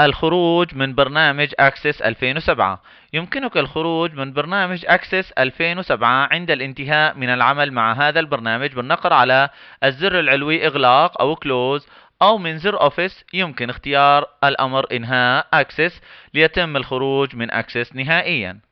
الخروج من برنامج أكسس 2007 يمكنك الخروج من برنامج أكسس 2007 عند الانتهاء من العمل مع هذا البرنامج بالنقر على الزر العلوي إغلاق أو كلوز أو من زر أوفيس يمكن اختيار الأمر إنهاء أكسس ليتم الخروج من أكسس نهائياً